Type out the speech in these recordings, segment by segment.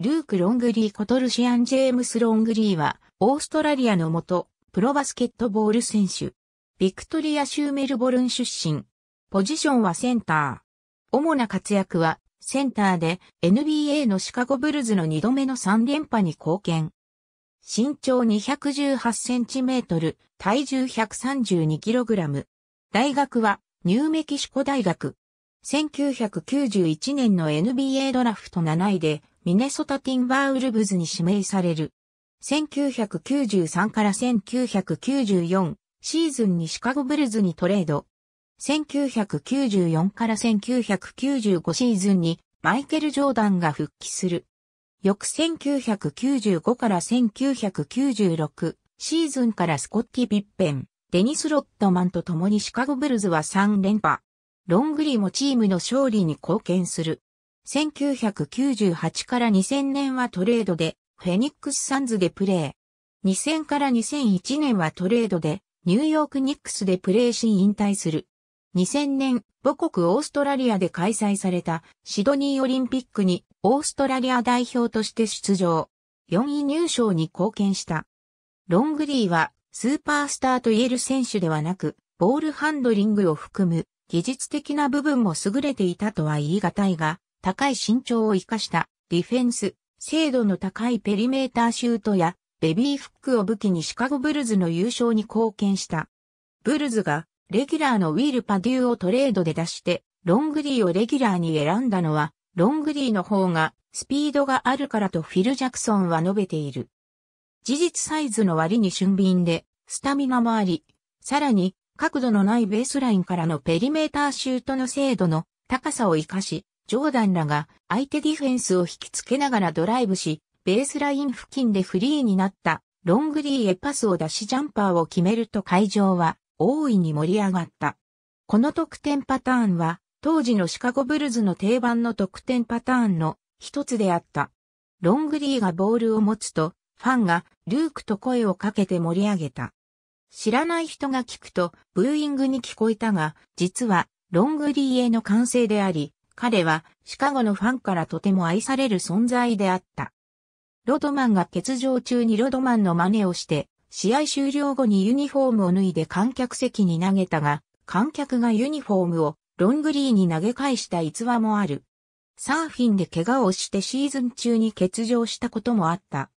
ルーク・ロングリーコトルシアン・ジェームス・ロングリーは、オーストラリアの元、プロバスケットボール選手。ビクトリア州メルボルン出身。ポジションはセンター。主な活躍は、センターで NBA のシカゴブルズの2度目の3連覇に貢献。身長218センチメートル、体重132キログラム。大学は、ニューメキシコ大学。1991年の NBA ドラフト7位で、ミネソタ・ティンバーウルブズに指名される。1993から1994シーズンにシカゴブルズにトレード。1994から1995シーズンにマイケル・ジョーダンが復帰する。翌1995から1996シーズンからスコッティ・ビッペン、デニス・ロットマンと共にシカゴブルズは3連覇。ロングリーもチームの勝利に貢献する。1998から2000年はトレードで、フェニックスサンズでプレー。2000から2001年はトレードで、ニューヨークニックスでプレーし引退する。2000年、母国オーストラリアで開催されたシドニーオリンピックにオーストラリア代表として出場。4位入賞に貢献した。ロングリーはスーパースターと言える選手ではなく、ボールハンドリングを含む技術的な部分も優れていたとは言い難いが、高い身長を生かしたディフェンス、精度の高いペリメーターシュートやベビーフックを武器にシカゴブルズの優勝に貢献した。ブルズがレギュラーのウィル・パデューをトレードで出してロングディーをレギュラーに選んだのはロングディーの方がスピードがあるからとフィル・ジャクソンは述べている。事実サイズの割に俊敏でスタミナもあり、さらに角度のないベースラインからのペリメーターシュートの精度の高さを活かし、ジョーダンらが相手ディフェンスを引きつけながらドライブし、ベースライン付近でフリーになったロングリーへパスを出しジャンパーを決めると会場は大いに盛り上がった。この得点パターンは当時のシカゴブルズの定番の得点パターンの一つであった。ロングリーがボールを持つとファンがルークと声をかけて盛り上げた。知らない人が聞くとブーイングに聞こえたが実はロングリーへの歓声であり彼はシカゴのファンからとても愛される存在であった。ロドマンが欠場中にロドマンの真似をして、試合終了後にユニフォームを脱いで観客席に投げたが、観客がユニフォームをロングリーに投げ返した逸話もある。サーフィンで怪我をしてシーズン中に欠場したこともあった。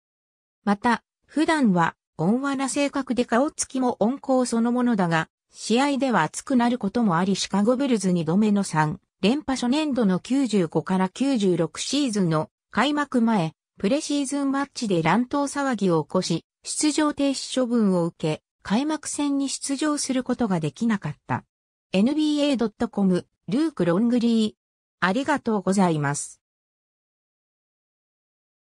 また、普段は温和な性格で顔つきも温厚そのものだが、試合では熱くなることもありシカゴブルズ2度目の3連覇初年度の95から96シーズンの開幕前、プレシーズンマッチで乱闘騒ぎを起こし、出場停止処分を受け、開幕戦に出場することができなかった。NBA.com、ルーク・ロングリー。ありがとうございます。